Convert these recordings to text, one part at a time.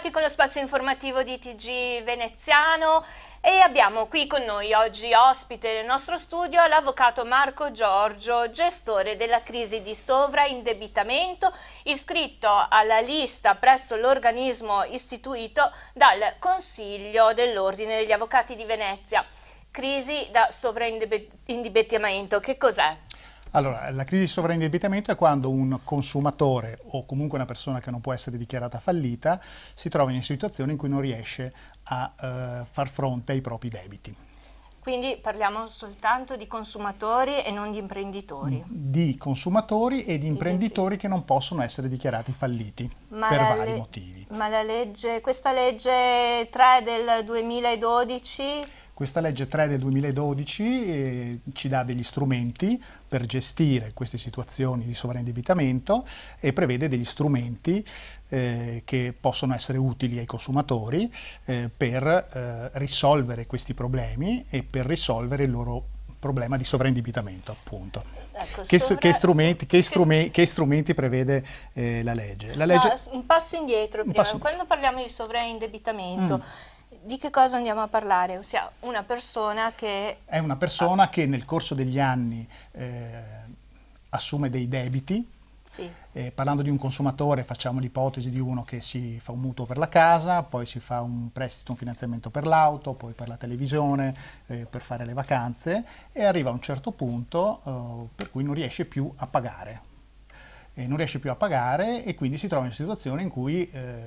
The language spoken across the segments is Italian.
Bentrovati con lo spazio informativo di TG Veneziano e abbiamo qui con noi oggi ospite nel nostro studio l'avvocato Marco Giorgio, gestore della crisi di sovraindebitamento iscritto alla lista presso l'organismo istituito dal Consiglio dell'Ordine degli Avvocati di Venezia. Crisi da sovraindebitamento, che cos'è? Allora, la crisi di sovraindebitamento è quando un consumatore o comunque una persona che non può essere dichiarata fallita si trova in una situazione in cui non riesce a eh, far fronte ai propri debiti. Quindi parliamo soltanto di consumatori e non di imprenditori. Mm, di consumatori e di imprenditori che non possono essere dichiarati falliti ma per vari motivi. Ma la legge, questa legge 3 del 2012 questa legge 3 del 2012 eh, ci dà degli strumenti per gestire queste situazioni di sovraindebitamento e prevede degli strumenti eh, che possono essere utili ai consumatori eh, per eh, risolvere questi problemi e per risolvere il loro problema di sovraindebitamento appunto. Ecco, che, sovra... che, strumenti, che, strumenti, che, strumenti, prevede eh, la legge? La legge... No, un passo indietro, un passo... quando parliamo di sovraindebitamento mm di che cosa andiamo a parlare? Ossia, una persona che... È una persona ah. che nel corso degli anni eh, assume dei debiti, sì. Eh, parlando di un consumatore facciamo l'ipotesi di uno che si fa un mutuo per la casa, poi si fa un prestito, un finanziamento per l'auto, poi per la televisione, eh, per fare le vacanze e arriva a un certo punto eh, per cui non riesce più a pagare eh, non riesce più a pagare e quindi si trova in una situazione in cui eh,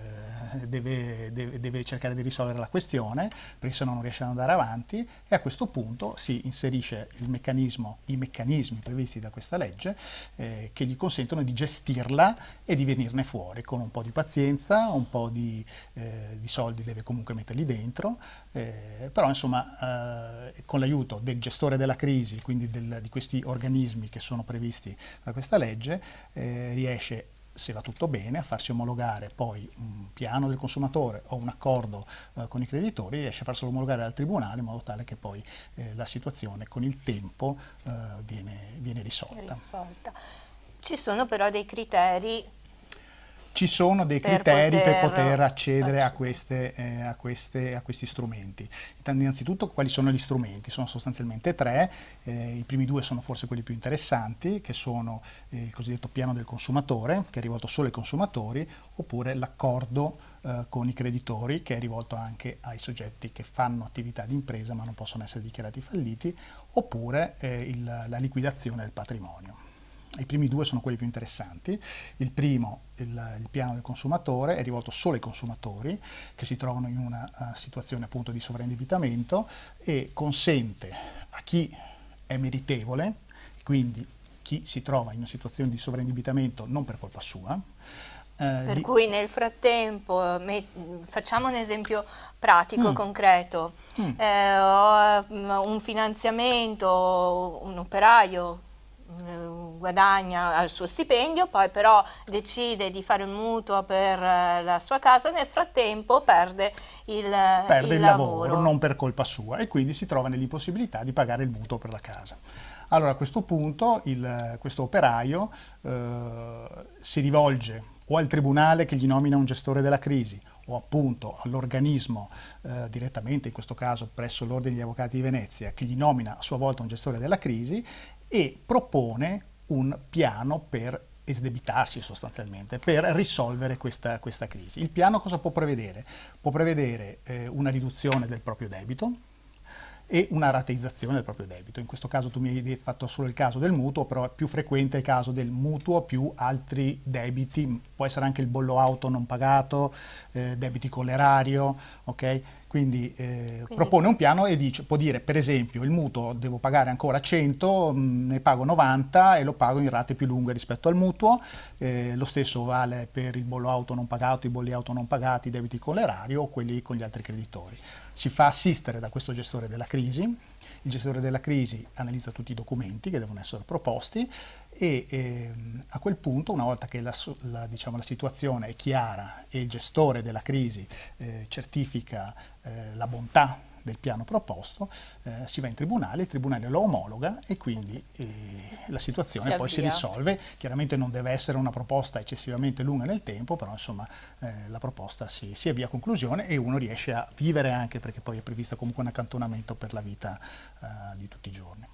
deve, deve, deve, cercare di risolvere la questione, perché se no non riesce ad andare avanti e a questo punto si inserisce i meccanismi previsti da questa legge eh, che gli consentono di gestirla e di venirne fuori con un po' di pazienza, un po' di, eh, di soldi deve comunque metterli dentro, però insomma con l'aiuto del gestore della crisi, quindi del, di questi organismi che sono previsti da questa legge, eh, riesce se va tutto bene, a farsi omologare poi un piano del consumatore o un accordo eh, con i creditori, riesce a farselo omologare dal tribunale in modo tale che poi eh, la situazione con il tempo eh, viene, viene risolta. Ci sono però dei criteri ci sono dei per criteri poter... per poter accedere a, queste, eh, a, queste, a, questi strumenti. Innanzitutto quali sono gli strumenti? Sono sostanzialmente tre, eh, i primi due sono forse quelli più interessanti, che sono eh, il cosiddetto piano del consumatore, che è rivolto solo ai consumatori, oppure l'accordo eh, con i creditori, che è rivolto anche ai soggetti che fanno attività di impresa ma non possono essere dichiarati falliti, oppure eh, il, la liquidazione del patrimonio. I primi due sono quelli più interessanti. Il primo, il, il, piano del consumatore, è rivolto solo ai consumatori che si trovano in una uh, situazione appunto di sovraindebitamento e consente a chi è meritevole, quindi chi si trova in una situazione di sovraindebitamento non per colpa sua, eh, per di... cui nel frattempo, facciamo un esempio pratico, mm. concreto, mm. Eh, ho mm, un finanziamento, un operaio eh, guadagna il suo stipendio, poi però decide di fare un mutuo per eh, la sua casa, nel frattempo perde il, eh, perde il, il lavoro. lavoro, non per colpa sua, e quindi si trova nell'impossibilità di pagare il mutuo per la casa. Allora a questo punto il, questo operaio eh, si rivolge o al tribunale che gli nomina un gestore della crisi o appunto all'organismo eh, direttamente, in questo caso presso l'Ordine degli Avvocati di Venezia, che gli nomina a sua volta un gestore della crisi e propone un piano per esdebitarsi sostanzialmente per risolvere questa, questa crisi. Il piano cosa può prevedere? Può prevedere eh, una riduzione del proprio debito, e una rateizzazione del proprio debito. In questo caso tu mi hai fatto solo il caso del mutuo, però è più frequente il caso del mutuo più altri debiti, può essere anche il bollo auto non pagato, eh, debiti con l'erario, ok? Quindi, eh, Quindi, propone un piano e dice, può dire per esempio il mutuo devo pagare ancora 100, mm, ne pago 90 e lo pago in rate più lunghe rispetto al mutuo, eh, lo stesso vale per il bollo auto non pagato, i bolli auto non pagati, i debiti con l'erario o quelli con gli altri creditori. Si fa assistere da questo gestore della crisi, il gestore della crisi analizza tutti i documenti che devono essere proposti e ehm, a quel punto, una volta che la, la, diciamo, la, situazione è chiara e il gestore della crisi eh, certifica eh, la bontà del piano proposto, eh, si va in tribunale, il tribunale lo omologa e quindi eh, la situazione si poi si risolve. Chiaramente non deve essere una proposta eccessivamente lunga nel tempo, però insomma eh, la proposta si, si avvia a conclusione e uno riesce a vivere anche perché poi è previsto comunque un accantonamento per la vita eh, di tutti i giorni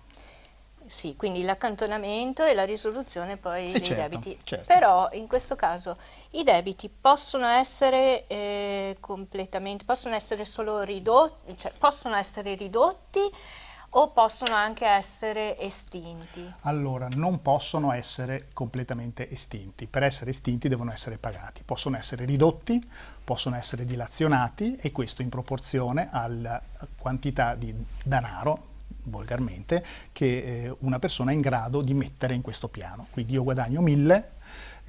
sì, quindi l'accantonamento e la risoluzione poi eh dei certo, debiti. Certo. Però in questo caso i debiti possono essere eh, completamente, possono essere solo ridotti, cioè possono essere ridotti o possono anche essere estinti? Allora, non possono essere completamente estinti. Per essere estinti devono essere pagati. Possono essere ridotti, possono essere dilazionati e questo in proporzione alla quantità di denaro volgarmente, che eh, una persona è in grado di mettere in questo piano. Quindi io guadagno 1000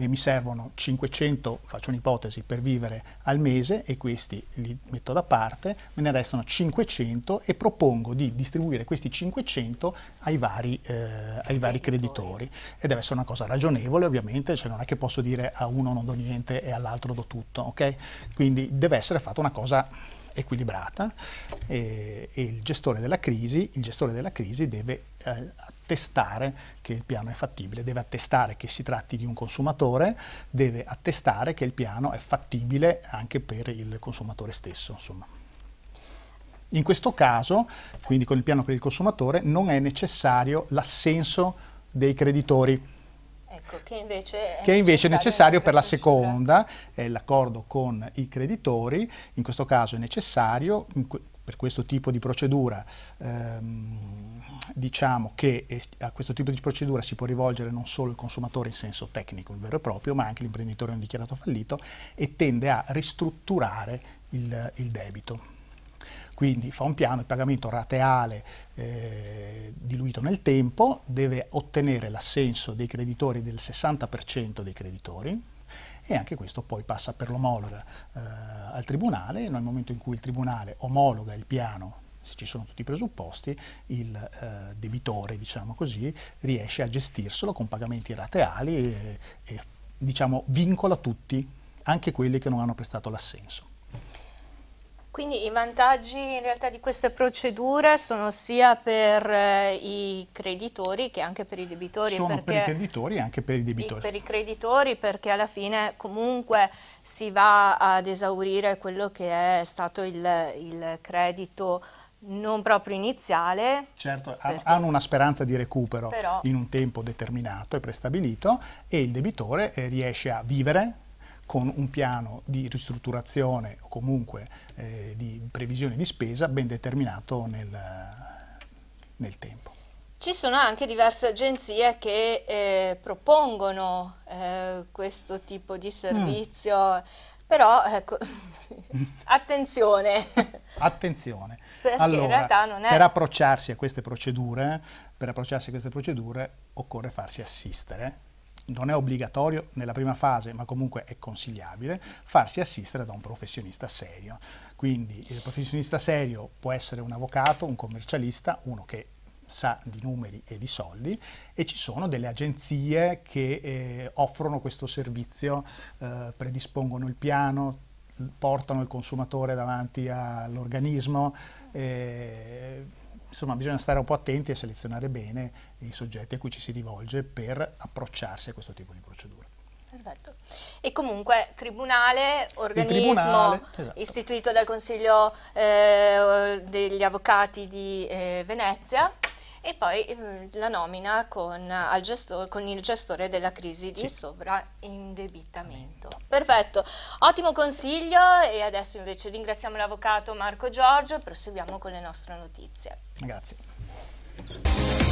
e mi servono 500, faccio un'ipotesi, per vivere al mese e questi li metto da parte, me ne restano 500 e propongo di distribuire questi 500 ai vari, eh, ai vari creditori. E deve essere una cosa ragionevole ovviamente, cioè non è che posso dire a uno non do niente e all'altro do tutto, ok? Quindi deve essere fatta una cosa equilibrata e, e il, gestore crisi, il, gestore della crisi, deve eh, attestare che il piano è fattibile, deve attestare che si tratti di un consumatore, deve attestare che il piano è fattibile anche per il consumatore stesso. Insomma. In questo caso, quindi con il piano per il consumatore, non è necessario l'assenso dei creditori Ecco, che invece è che invece necessario, è necessario per la seconda, è l'accordo con i creditori, in questo caso è necessario, per questo tipo di procedura ehm, diciamo che eh, a questo tipo di procedura si può rivolgere non solo il consumatore in senso tecnico, il vero e proprio, ma anche l'imprenditore non dichiarato fallito e tende a ristrutturare il, il debito. Quindi fa un piano di pagamento rateale eh, diluito nel tempo, deve ottenere l'assenso dei creditori del 60% dei creditori, e anche questo poi passa per l'omologa eh, al tribunale e nel momento in cui il tribunale omologa il piano se ci sono tutti i presupposti, il eh, debitore, diciamo così, riesce a gestirselo con pagamenti rateali e, e diciamo, vincola tutti, anche quelli che non hanno prestato l'assenso. Quindi i vantaggi in realtà di queste procedure sono sia per eh, i creditori che anche per i debitori. Sono per i creditori e anche per i debitori. I, per i creditori perché alla fine comunque si va ad esaurire quello che è stato il, il credito non proprio iniziale. Certo, perché... hanno una speranza di recupero Però... in un tempo determinato e prestabilito e il debitore eh, riesce a vivere con un piano di ristrutturazione o comunque eh, di previsione di spesa ben determinato nel, nel, tempo. Ci sono anche diverse agenzie che eh, propongono eh, questo tipo di servizio, mm. però ecco, attenzione. attenzione. Perché allora, in realtà non è... Per approcciarsi a queste procedure, per approcciarsi a queste procedure occorre farsi assistere non è obbligatorio nella prima fase, ma comunque è consigliabile, farsi assistere da un professionista serio. Quindi il professionista serio può essere un avvocato, un commercialista, uno che sa di numeri e di soldi e ci sono delle agenzie che eh, offrono questo servizio, eh, predispongono il piano, portano il consumatore davanti all'organismo, eh, insomma bisogna stare un po' attenti e selezionare bene i soggetti a cui ci si rivolge per approcciarsi a questo tipo di procedura. Perfetto. E comunque tribunale, organismo tribunale, esatto. istituito dal Consiglio eh, degli Avvocati di eh, Venezia, sì e poi mh, mm, la nomina con, gesto, con, il gestore della crisi di sì. sovraindebitamento. Perfetto, ottimo consiglio e adesso invece ringraziamo l'avvocato Marco Giorgio e proseguiamo con le nostre notizie. Grazie.